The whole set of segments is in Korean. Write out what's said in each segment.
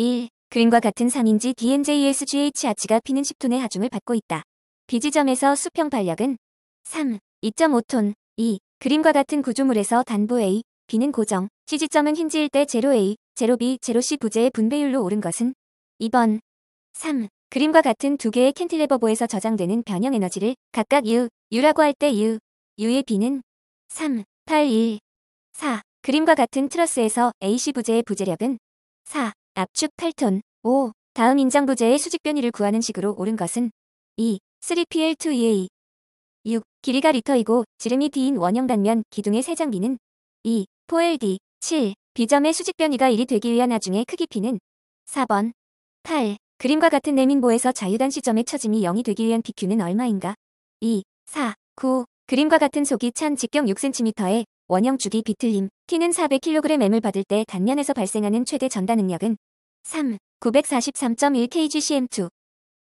1. 그림과 같은 상인지 DMJSGH 아치가 피는 10톤의 하중을 받고 있다. 비지점에서 수평 반력은 3. 2.5톤 2. 그림과 같은 구조물에서 단보 A, B는 고정, C지점은 힌지일 때 0A, 0B, 0C 부재의 분배율로 오른 것은 2번 3. 그림과 같은 두 개의 캔틸레버보에서 저장되는 변형 에너지를 각각 U, U라고 할 때 U, U의 B는 3, 8, 1, 4. 그림과 같은 트러스에서 AC 부재의 부재력은 4, 압축 8톤 5. 다음 인장부재의 수직 변이를 구하는 식으로 옳은 것은 2. 3PL2EA 6. 길이가 리터이고 지름이 D인 원형 단면 기둥의 세장비는 2. 4LD 7. 비점의 수직 변이가 1이 되기 위한 하중의 크기 P는 4번 8. 그림과 같은 내민보에서 자유단 시점의 처짐이 0이 되기 위한 p q 는 얼마인가? 2. 4. 9. 그림과 같은 속이 찬 직경 6cm의 원형 주기 비틀림, T는 400kgM을 받을 때 단면에서 발생하는 최대 전단 능력은 3. 943.1kgcm2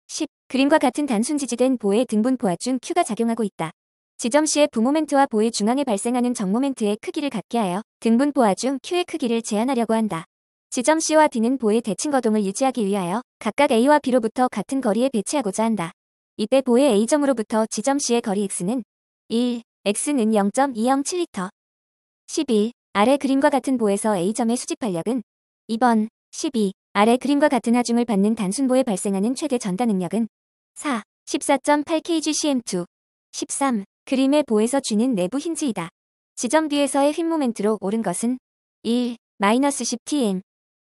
10. 그림과 같은 단순 지지된 보의 등분 보합중 Q가 작용하고 있다. 지점 시의 부모멘트와 보의 중앙에 발생하는 정모멘트의 크기를 같게 하여 등분 보합중 Q의 크기를 제한하려고 한다. 지점 C와 d 는 보의 대칭 거동을 유지하기 위하여 각각 A와 B로부터 같은 거리에 배치하고자 한다. 이때 보의 A점으로부터 지점 C의 거리 X는 1, X는 0.207L 11. 아래 그림과 같은 보에서 A점의 수직 활력은 2번 12. 아래 그림과 같은 하중을 받는 단순보에 발생하는 최대 전단 응력은 4. 14.8kgcm2 13. 그림의 보에서 쥐는 내부 힌지이다. 지점 뒤에서의 휘 모멘트로 오른 것은 1. 10tm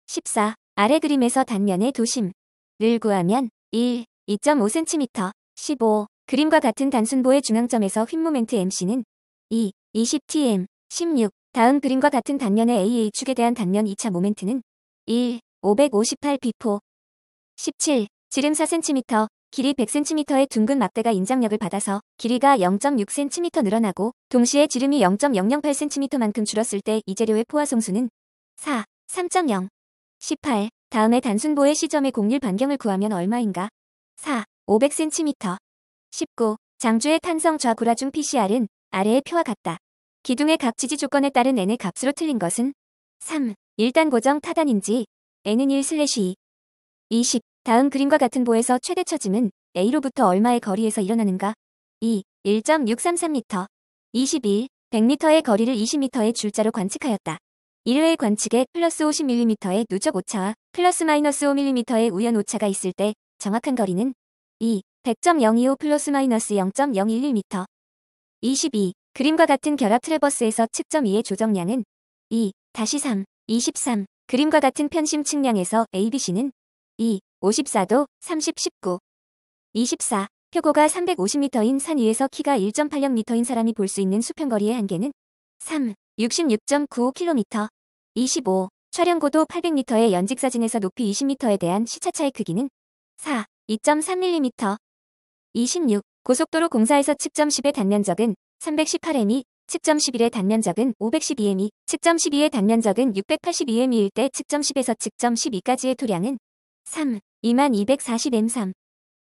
14. 아래 그림에서 단면의 도심을 구하면 1. 2.5cm 15. 그림과 같은 단순보의 중앙점에서 휘 모멘트 MC는 2. 20tm 16. 다음 그림과 같은 단면의 AA축에 대한 단면 2차 모멘트는 1. 558 비포 17. 지름 4cm, 길이 100cm의 둥근 막대가 인장력을 받아서 길이가 0.6cm 늘어나고 동시에 지름이 0.008cm만큼 줄었을 때 이 재료의 포화성수는 4. 3.0 18. 다음에 단순보의 시점의 곡률 반경을 구하면 얼마인가? 4. 500cm 19. 장주의 탄성 좌구라중 PCR은 아래의 표와 같다. 기둥의 각 지지 조건에 따른 n의 값으로 틀린 것은 3. 일단 고정 타단인지 n은 1/2 20. 다음 그림과 같은 보에서 최대 처짐은 A로부터 얼마의 거리에서 일어나는가? 2. 1.633m 21. 100m의 거리를 20m의 줄자로 관측하였다. 1회의 관측에 플러스 50mm의 누적 오차와 플러스 마이너스 5mm의 우연 오차가 있을 때 정확한 거리는 2. 100.025 플러스 마이너스 0.011m 22. 그림과 같은 결합 트레버스에서 측점 2의 조정량은 2. 다시 3. 23. 그림과 같은 편심 측량에서 ABC는 2, 54도, 30, 19. 24. 표고가 350m인 산 위에서 키가 1.86m인 사람이 볼 수 있는 수평거리의 한계는 3, 66.95km. 25. 촬영 고도 800m의 연직 사진에서 높이 20m에 대한 시차차의 크기는 4, 2.3mm. 26. 고속도로 공사에서 측정 10의 단면적은 318m, 측점 11의 단면적은 512mm, 측점 12의 단면적은 682mm일 때 측점 10에서 측점 12까지의 토량은 3, 2240m3.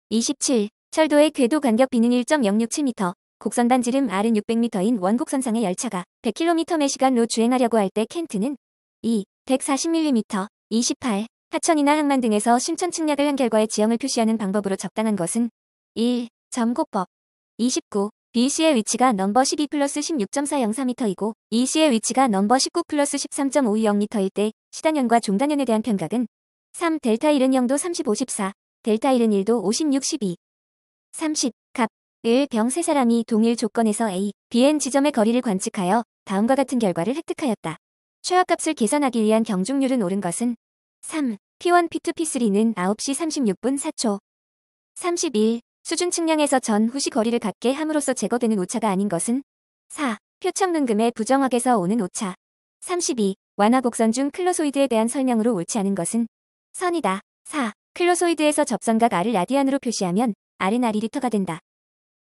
27. 철도의 궤도 간격 비는 1.067m, 곡선 단지름 R은 600m인 원곡선상의 열차가 100km/시간로 주행하려고 할 때 켄트는 2, 140mm, 28, 하천이나 항만 등에서 신천 측략을한 결과의 지형을 표시하는 방법으로 적당한 것은 1. 점곡법 29. b 씨의 위치가 넘버 12 플러스 16.404m이고 e 씨의 위치가 넘버 19 플러스 13.520m일 때 시단년과 종단년에 대한 평각은 3 델타 1은 0도 35, 0 4 델타 1은 1도 56, 12, 30, 갑, 을, 병세 사람이 동일 조건에서 A, BN 지점의 거리를 관측하여 다음과 같은 결과를 획득하였다. 최악값을 계산하기 위한 경중률은 오른 것은 3, P1, P2, P3는 9시 36분 4초, 31, 수준 측량에서 전 후시 거리를 갖게 함으로써 제거되는 오차가 아닌 것은 4. 표창능금의 부정학에서 오는 오차 32. 완화 곡선 중 클로소이드에 대한 설명으로 옳지 않은 것은 선이다. 4. 클로소이드에서 접선각 R을 라디안으로 표시하면 R은 R리터가 이 된다.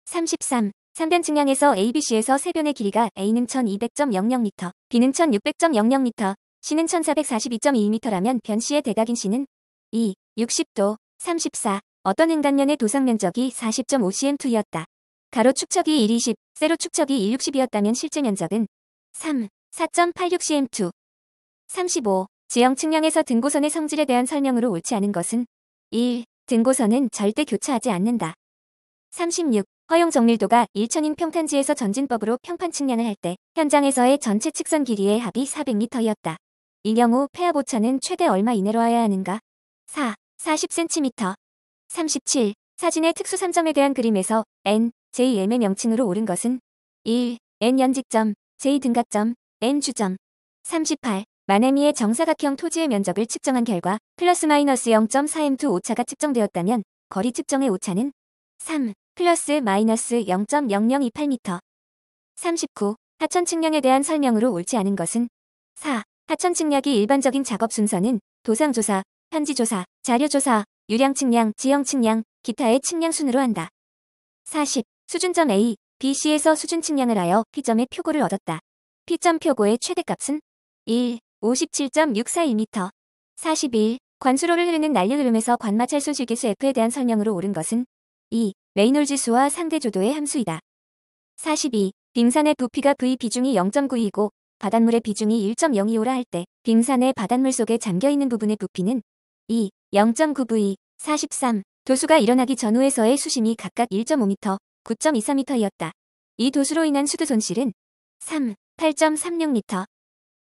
33. 3변 측량에서 ABC에서 세변의 길이가 A는 1200.00m, B는 1600.00m, C는 1442.21m라면 변 C의 대각인 C는 2, 60도, 34, 어떤 인간면의 도상 면적이 40.5cm2였다. 가로 축척이 120, 세로 축척이 160이었다면 실제 면적은 3, 4.86cm2. 35. 지형 측량에서 등고선의 성질에 대한 설명으로 옳지 않은 것은 1. 등고선은 절대 교차하지 않는다. 36. 허용 정밀도가 1천인 평탄지에서 전진법으로 평판 측량을 할 때 현장에서의 전체 측선 길이의 합이 400m이었다. 이경우 폐하 보차는 최대 얼마 이내로 해야 하는가? 4. 40cm 37. 사진의 특수 산점에 대한 그림에서 N, JM의 명칭으로 옳은 것은 1. N 연직점, J 등각점, N 주점. 38. 마네미의 정사각형 토지의 면적을 측정한 결과 플러스 마이너스 0.4m 오차가 측정되었다면 거리 측정의 오차는 3. 플러스 마이너스 0.0028m. 39. 하천 측량에 대한 설명으로 옳지 않은 것은 4. 하천 측량이 일반적인 작업 순서는 도상조사, 현지조사, 자료조사, 유량 측량, 지형 측량, 기타의 측량 순으로 한다. 40. 수준점 A, B, C에서 수준 측량을 하여 P점의 표고를 얻었다. P점 표고의 최대값은 1. 57.642m 41. 관수로를 흐르는 날류 흐름에서 관마찰손 실기수 F에 대한 설명으로 옳은 것은 2. 레이놀지수와 상대조도의 함수이다. 42. 빙산의 부피가 V 비중이 0.92이고 바닷물의 비중이 1.025라 할 때 빙산의 바닷물 속에 잠겨있는 부분의 부피는 2. 0.9V, 43 도수가 일어나기 전후에서의 수심이 각각 1.5m, 9.24m이었다. 이 도수로 인한 수두 손실은 3, 8.36m,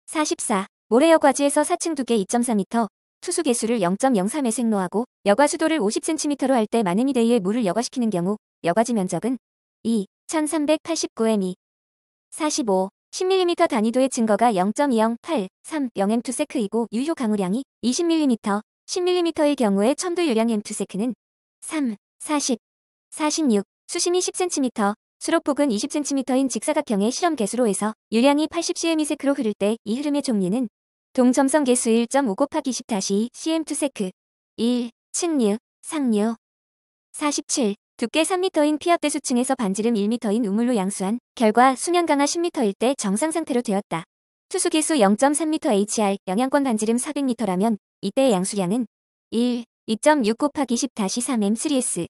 44 모래여과지에서 4층두개 2.4m, 투수 개수를 0.03에 생로하고 여과 수도를 50cm로 할때 많은 이대의 물을 여과시키는 경우 여과지 면적은 2, 1389m, 45 10mm 단위도의 증거가 0.20830 m2세크이고 유효 강우량이 20mm, 10mm의 경우에 첨도 유량 M2세크는 3, 40, 46, 수심이 10cm, 수로폭은 20cm인 직사각형의 실험 개수로 해서 유량이 80cm/s로 흐를 때 이 흐름의 종류는 동점성 개수 1.5 곱하기 10 다시 c m 2세크 1, 측류, 상류 47, 두께 3m인 피압대수층에서 반지름 1m인 우물로 양수한 결과 수면 강하 10m일 때 정상 상태로 되었다. 투수 개수 0.3m HR, 영양권 반지름 400m라면 이때 양수량은 1, 2.6 곱하기 10 다시 3M3S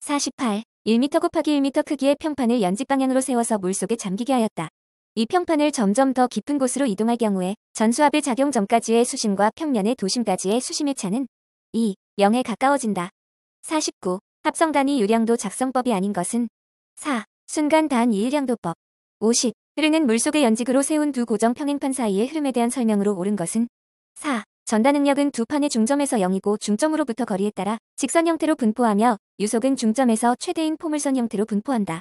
48, 1m 곱하기 1m 크기의 평판을 연직 방향으로 세워서 물속에 잠기게 하였다. 이 평판을 점점 더 깊은 곳으로 이동할 경우에 전수압의 작용 점까지의 수심과 평면의 도심까지의 수심의 차는 2, 0에 가까워진다. 49. 합성 단위 유량도 작성법이 아닌 것은 4. 순간 단위 일량도법 50. 흐르는 물속의 연직으로 세운 두 고정 평행판 사이의 흐름에 대한 설명으로 옳은 것은 4. 전단능력은두 판의 중점에서 0이고 중점으로부터 거리에 따라 직선 형태로 분포하며 유속은 중점에서 최대인 포물선 형태로 분포한다.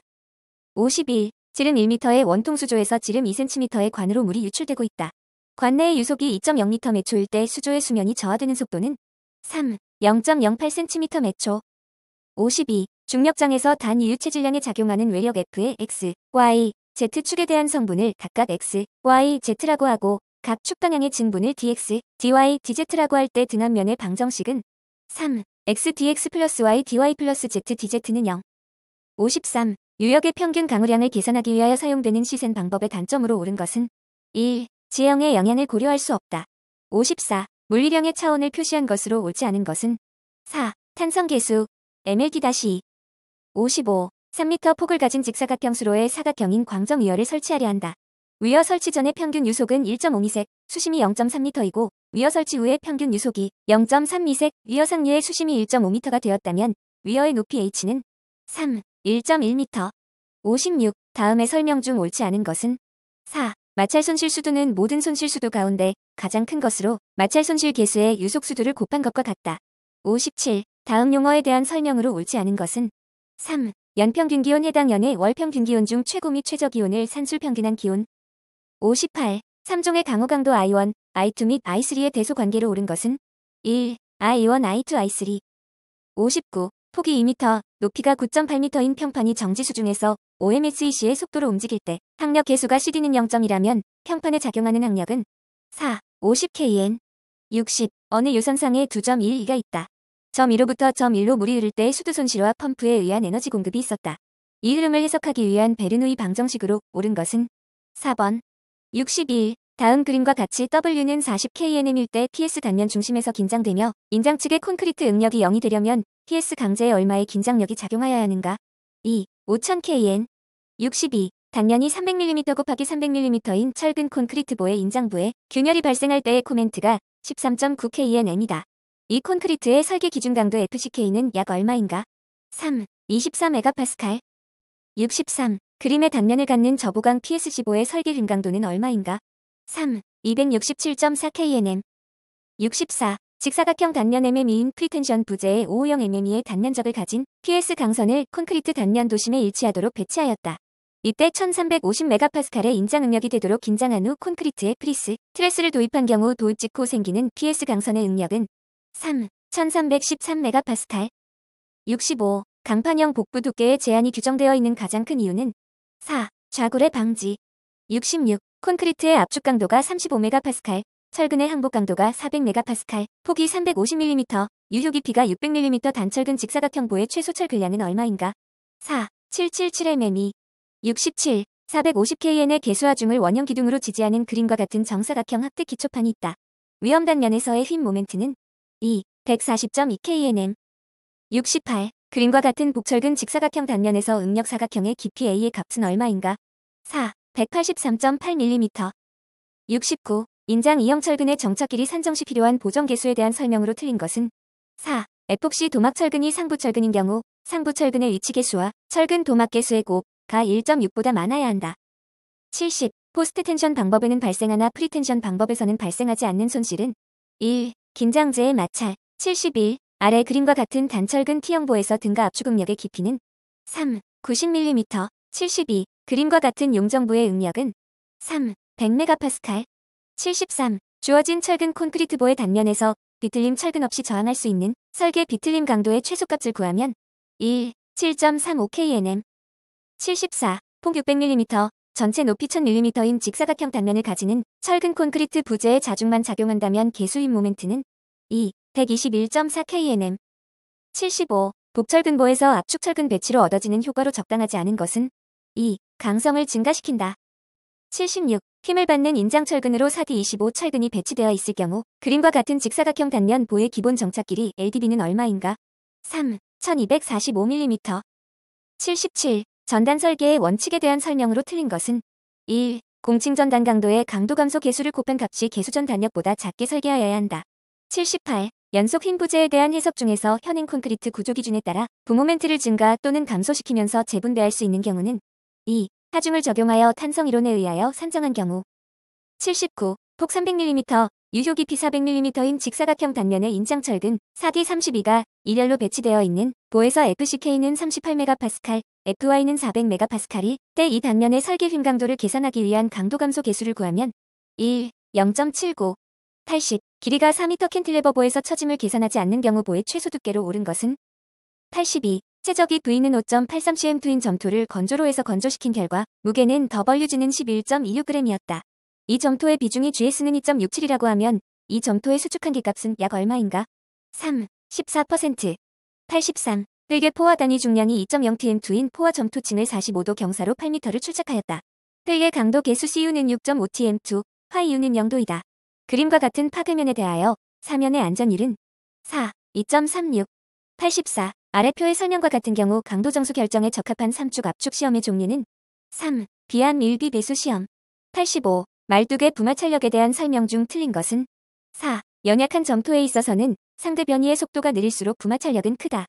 52. 지름 1m의 원통수조에서 지름 2cm의 관으로 물이 유출되고 있다. 관내의 유속이 2.0m 매초일 때 수조의 수면이 저하되는 속도는 3. 0.08cm 매초 52. 중력장에서 단 이유체 질량에 작용하는 외력 F의 X, Y, Z축에 대한 성분을 각각 X, Y, Z라고 하고 각 축방향의 진분을 dx, dy, dz라고 할 때등한면의 방정식은 3. x dx 플러스 y dy 플러스 z dz는 0. 53. 유역의 평균 강우량을 계산하기 위하여 사용되는 시센 방법의 단점으로 옳은 것은 1. 지형의 영향을 고려할 수 없다. 54. 물리령의 차원을 표시한 것으로 옳지 않은 것은 4. 탄성 계수 MLD-2 55. 3m 폭을 가진 직사각형 수로의 사각형인 광정위열을 설치하려 한다. 위어 설치 전의 평균 유속은 1.5미색, 수심이 0.3m이고 위어 설치 후의 평균 유속이 0.3미색, 위어 상류의 수심이 1.5m가 되었다면 위어의 높이 h는 3, 1.1m, 56. 다음의 설명 중 옳지 않은 것은 4. 마찰 손실 수도는 모든 손실 수도 가운데 가장 큰 것으로 마찰 손실 개수의 유속 수두를 곱한 것과 같다. 57. 다음 용어에 대한 설명으로 옳지 않은 것은 3. 연평균 기온 해당 연의 월평균 기온 중 최고 및 최저 기온을 산술 평균한 기온 58. 3종의 강호강도 I1, I2 및 I3의 대소 관계로 오른 것은 1. I1, I2, I3 59. 폭이 2m, 높이가 9.8m인 평판이 정지수 중에서 OMSEC의 속도로 움직일 때 항력 개수가 CD는 0점이라면 평판에 작용하는 항력은 4. 50kN 60. 어느 유선상에 2.12가 있다. 점1로부터점 1로 물이 흐를 때수두손실화 펌프에 의한 에너지 공급이 있었다. 이 흐름을 해석하기 위한 베르누이 방정식으로 옳은 것은 4번 62. 다음 그림과 같이 W는 40KNM일 때 PS 단면 중심에서 긴장되며 인장 측의 콘크리트 응력이 0이 되려면 PS 강제에 얼마의 긴장력이 작용하여야 하는가? 2. 5000KN 62. 단면이 300mm 곱하기 300mm인 철근 콘크리트 보의 인장부에 균열이 발생할 때의 코멘트가 13.9KNM이다. 이 콘크리트의 설계 기준 강도 FCK는 약 얼마인가? 3. 24MPa 63. 그림의 단면을 갖는 저고강 PS15의 설계 림강도는 얼마인가? 3. 267.4kNm 64. 직사각형 단면 MME인 프리텐션 부재의 5 5형 MME의 단면적을 가진 PS 강선을 콘크리트 단면 도심에 일치하도록 배치하였다. 이때 1350MPa의 인장 응력이 되도록 긴장한 후 콘크리트에 프리스, 트레스를 도입한 경우 도입 직후 생기는 PS 강선의 응력은 3. 1313MPa 65. 강판형 복부 두께의 제한이 규정되어 있는 가장 큰 이유는 4. 좌굴의 방지 66. 콘크리트의 압축 강도가 35MPa, 철근의 항복 강도가 400MPa, 폭이 350mm, 유효 깊이가 600mm 단철근 직사각형 보의 최소 철근량은 얼마인가? 4. 777mm 67. 450KN의 개수하중을 원형 기둥으로 지지하는 그림과 같은 정사각형 합대 기초판이 있다. 위험단면에서의 휨 모멘트는 2. 140.2KNM 68. 그림과 같은 복철근 직사각형 단면에서 음력 사각형의 깊이 A의 값은 얼마인가? 4. 183.8mm 69. 인장 이형철근의 정착길이 산정시 필요한 보정계수에 대한 설명으로 틀린 것은 4. 에폭시 도막철근이 상부철근인 경우 상부철근의 위치계수와 철근 도막계수의 곱 가 1.6보다 많아야 한다. 70. 포스트텐션 방법에는 발생하나 프리텐션 방법에서는 발생하지 않는 손실은 1. 긴장제의 마찰 71. 아래 그림과 같은 단철근 T형보에서 등가 압축 음력의 깊이는 3, 90mm, 72, 그림과 같은 용정부의 응력은 3, 100MPa, 73, 주어진 철근 콘크리트보의 단면에서 비틀림 철근 없이 저항할 수 있는 설계 비틀림 강도의 최소값을 구하면 1, 7.35kNm, 74, 폭 600mm, 전체 높이 1000mm인 직사각형 단면을 가지는 철근 콘크리트 부재에 자중만 작용한다면 개수인 모멘트는 2, 121.4kNm 75. 복철근보에서 압축철근 배치로 얻어지는 효과로 적당하지 않은 것은 2. 강성을 증가시킨다. 76. 힘을 받는 인장철근으로 4D25 철근이 배치되어 있을 경우 그림과 같은 직사각형 단면 보의 기본 정착길이 LDB는 얼마인가? 3. 1245mm 77. 전단 설계의 원칙에 대한 설명으로 틀린 것은 1. 공칭전단 강도의 강도 감소 개수를 곱한 값이 개수전 단역보다 작게 설계하여야 한다. 78. 연속 흰부재에 대한 해석 중에서 현행 콘크리트 구조 기준에 따라 부모멘트를 증가 또는 감소시키면서 재분배할 수 있는 경우는 2. 하중을 적용하여 탄성 이론에 의하여 산정한 경우 79. 폭 300mm, 유효 깊이 400mm인 직사각형 단면의 인장철근 4D32가 일렬로 배치되어 있는 보에서 FCK는 38MPa, FY는 400MPa이 때이 단면의 설계 휘강도를 계산하기 위한 강도 감소 계수를 구하면 1. 0.79 80. 길이가 4m 캔틸레버보에서 처짐을 계산하지 않는 경우 보의 최소 두께로 오른 것은 82. 최저기부위는5 8 3 c m 인 점토를 건조로해서 건조시킨 결과 무게는 WG는 11.26g이었다. 이 점토의 비중이 GS는 2.67이라고 하면 이 점토의 수축한 기값은 약 얼마인가? 3. 14% 83. 뜰개 포화 단위 중량이 2.0tm2인 포화 점토층을 45도 경사로 8m를 출착하였다. 뜰개 강도 개수 CU는 6.5tm2, 화이유는 0도이다. 그림과 같은 파괴면에 대하여 사면의 안전일은 4, 2.36, 84 아래표의 설명과 같은 경우 강도 정수 결정에 적합한 삼축 압축 시험의 종류는 3. 비안 밀비 배수 시험 85. 말뚝의 부마 철력에 대한 설명 중 틀린 것은 4. 연약한 점토에 있어서는 상대 변이의 속도가 느릴수록 부마 철력은 크다.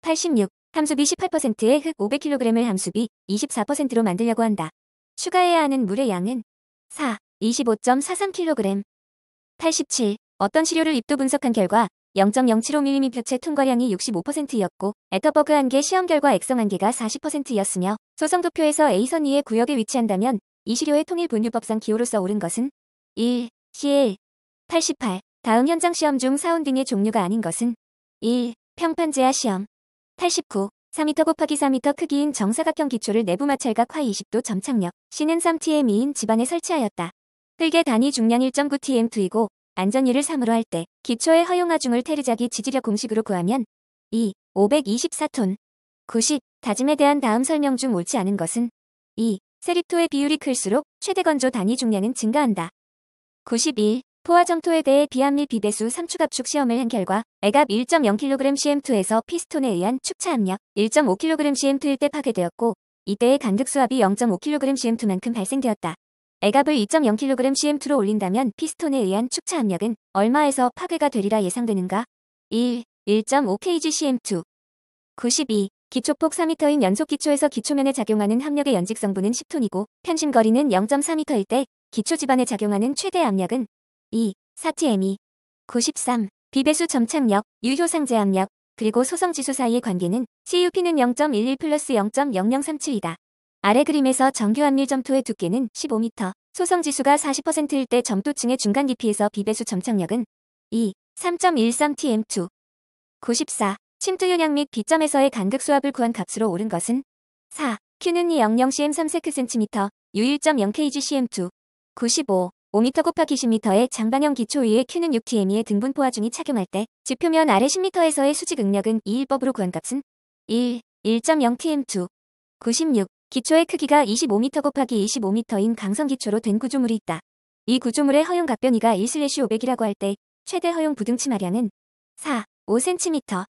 86. 함수비 18%의 흙 500kg을 함수비 24%로 만들려고 한다. 추가해야 하는 물의 양은 4. 25.43kg 87. 어떤 시료를 입도 분석한 결과 0.075mm 교체 통과량이 65%였고 에터버그 한개 시험 결과 액성 한개가 40%였으며 소성 도표에서 A선 위의 구역에 위치한다면 이 시료의 통일 분류법상 기호로서 오른 것은 1. CL 88. 다음 현장 시험 중사운 등의 종류가 아닌 것은 1. 평판제하 시험 89. 4m 곱하기 4m 크기인 정사각형 기초를 내부 마찰각 화 20도 점착력 C는 3tm인 집안에 설치하였다. 흙의 단위 중량 1.9tm2이고 안전이을 3으로 할 때 기초의 허용하중을 테르자기 지지력 공식으로 구하면 2. 524톤 90. 다짐에 대한 다음 설명 중 옳지 않은 것은 2. 세리토의 비율이 클수록 최대 건조 단위 중량은 증가한다. 91. 포화정토에 대해 비압밀 비대수 3축압축 시험을 한 결과 애갑 1.0kg/cm2에서 피스톤에 의한 축차 압력 1.5kg/cm일 때 파괴되었고 이때의 간극 수압이 0.5kg/cm만큼 발생되었다. 에갑을 2.0kg CM2로 올린다면 피스톤에 의한 축차 압력은 얼마에서 파괴가 되리라 예상되는가? 1. 1.5kg CM2 92. 기초폭 4m인 연속 기초에서 기초면에 작용하는 합력의 연직 성분은 10톤이고 편심 거리는 0.4m일 때 기초 지반에 작용하는 최대 압력은 2. 4tme 93. 비배수 점착력, 유효상제 압력, 그리고 소성지수 사이의 관계는 CUP는 0.11 플러스 0.0037이다. 아래 그림에서 정규 압밀 점토의 두께는 15m, 소성지수가 40%일 때 점토층의 중간 깊이에서 비배수 점착력은 2, 3.13tm2, 94, 침투 영향 및 비점에서의 간극 수압을 구한 값으로 옳은 것은 4, Q는 200cm3cm, 세 U1.0kgcm2, 95, 5m 곱하기 10m의 장방형 기초 위에 Q는 6TM의 등분 포화 중이 착용할 때 지표면 아래 10m에서의 수직 응력은 2일법으로 구한 값은 1, 1.0tm2, 96, 기초의 크기가 25m 곱하기 25m인 강성 기초로 된 구조물이 있다. 이 구조물의 허용 각변이가 1/500이라고 할 때 최대 허용 부등치 마량은 4, 5cm,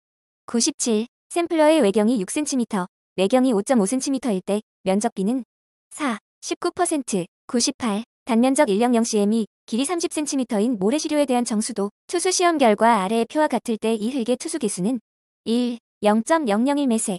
97, 샘플러의 외경이 6cm, 내경이 5.5cm일 때 면적비는 4, 19%, 98, 단면적 100cm이 길이 30cm인 모래시료에 대한 정수도 투수 시험 결과 아래의 표와 같을 때 이 흙의 투수 개수는 1, 0.001매색,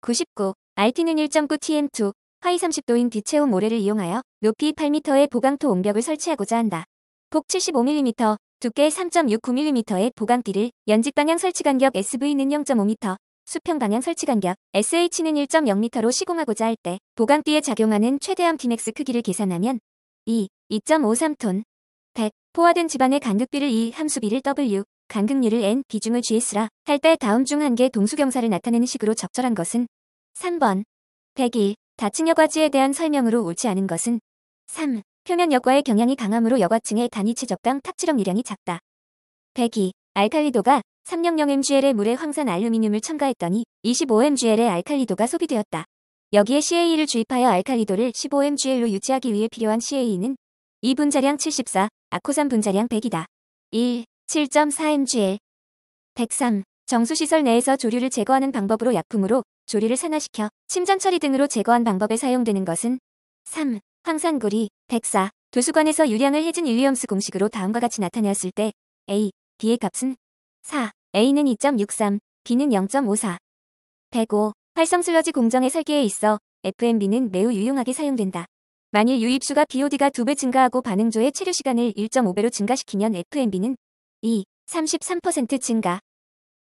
99, RT는 1 9 t m 2 하이 30도인 비체온 모래를 이용하여 높이 8m의 보강토 옹벽을 설치하고자 한다. 폭 75mm, 두께 3.69mm의 보강띠를 연직방향 설치간격 SV는 0.5m, 수평방향 설치간격 SH는 1.0m로 시공하고자 할 때 보강띠에 작용하는 최대한 t 맥스 크기를 계산하면 2, 2.53톤 100, 포화된 집안의 간극비를 E, 함수비를 W, 간극률을 N, 비중을 GS라 할 때 다음 중 한 개 동수경사를 나타내는 식으로 적절한 것은 3번. 102. 다층 여과지에 대한 설명으로 옳지 않은 것은 3. 표면 여과의 경향이 강함으로 여과층의 단위체 적당 탁지름이량이 작다. 102. 알칼리도가 300mg의 물에 황산 알루미늄을 첨가했더니 25mg의 알칼리도가 소비되었다. 여기에 CA를 주입하여 알칼리도를 15mg로 유지하기 위해 필요한 CA는 2 분자량 74, 아코산 분자량 100이다. 1. 7.4mgl 103. 정수시설 내에서 조류를 제거하는 방법으로 약품으로 조리를 산화시켜 침전 처리 등으로 제거한 방법에 사용되는 것은 3. 황산구리, 104. 도수관에서 유량을 해진 일리엄스 공식으로 다음과 같이 나타내었을 때 A, B의 값은 4. A는 2.63, B는 0.54. 105. 활성슬러지 공정의 설계에 있어 FMB는 매우 유용하게 사용된다. 만일 유입수가 BOD가 2배 증가하고 반응조의 체류 시간을 1.5배로 증가시키면 FMB는 2, 33% 증가.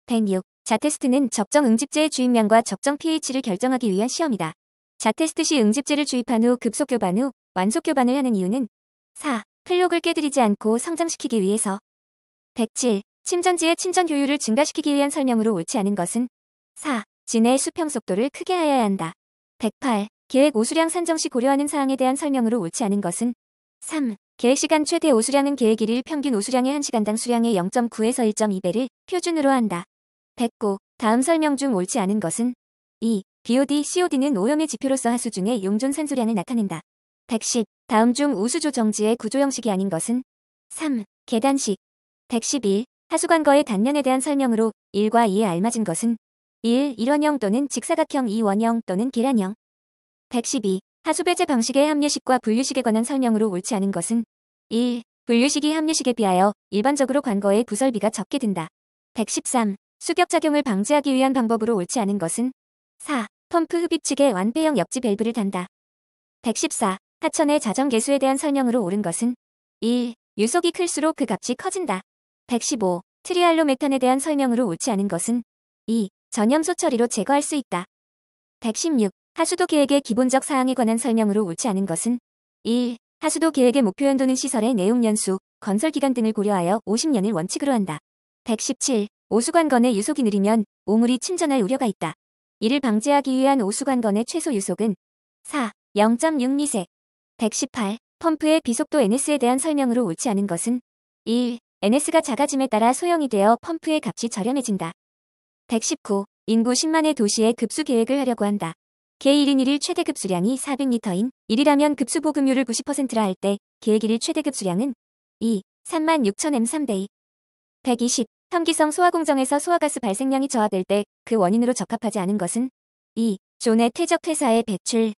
106. 자테스트는 적정 응집제의 주입량과 적정 pH를 결정하기 위한 시험이다. 자테스트 시 응집제를 주입한 후 급속 교반 후 완속 교반을 하는 이유는 4. 플록을 깨뜨리지 않고 성장시키기 위해서 107. 침전지의 침전 효율을 증가시키기 위한 설명으로 옳지 않은 것은 4. 진의 해 수평 속도를 크게 하여야 한다. 108. 계획 오수량 산정 시 고려하는 사항에 대한 설명으로 옳지 않은 것은 3. 계획시간 최대 오수량은 계획 1일 평균 오수량의 1시간당 수량의 0.9에서 1.2배를 표준으로 한다. 100고 다음 설명 중 옳지 않은 것은 2. BOD, COD는 오염의 지표로서 하수 중의 용존 산소량을 나타낸다. 110. 다음 중 우수조 정지의 구조 형식이 아닌 것은 3. 계단식 111. 하수관거의 단면에 대한 설명으로 1과 2에 알맞은 것은 1. 일원형 또는 직사각형 2원형 또는 계란형 112. 하수배제 방식의 합류식과 분류식에 관한 설명으로 옳지 않은 것은 1. 분류식이 합류식에 비하여 일반적으로 관거의 부설비가 적게 든다. 113. 수격 작용을 방지하기 위한 방법으로 옳지 않은 것은 4. 펌프 흡입 측에 완폐형 옆지 밸브를 단다. 114. 하천의 자정 개수에 대한 설명으로 옳은 것은 1. 유속이 클수록 그 값이 커진다. 115. 트리알로메탄에 대한 설명으로 옳지 않은 것은 2. 전염소 처리로 제거할 수 있다. 116. 하수도 계획의 기본적 사항에 관한 설명으로 옳지 않은 것은 1. 하수도 계획의 목표 연도는 시설의 내용 연수, 건설 기간 등을 고려하여 50년을 원칙으로 한다. 117. 오수관건의 유속이 느리면 오물이 침전할 우려가 있다. 이를 방지하기 위한 오수관건의 최소 유속은 4, 0.6미세, 118, 펌프의 비속도 NS에 대한 설명으로 옳지 않은 것은 1. NS가 작아짐에 따라 소형이 되어 펌프의 값이 저렴해진다. 119. 인구 10만의 도시에 급수 계획을 하려고 한다. 개1인 1일 최대 급수량이 400m인 1이라면 급수 보급률을 90%라 할 때 계획 1일 최대 급수량은 2. 36,000M3대2 120. 탐기성 소화공정에서 소화가스 발생량이 저하될 때 그 원인으로 적합하지 않은 것은 2. 존의 퇴적 퇴사의 배출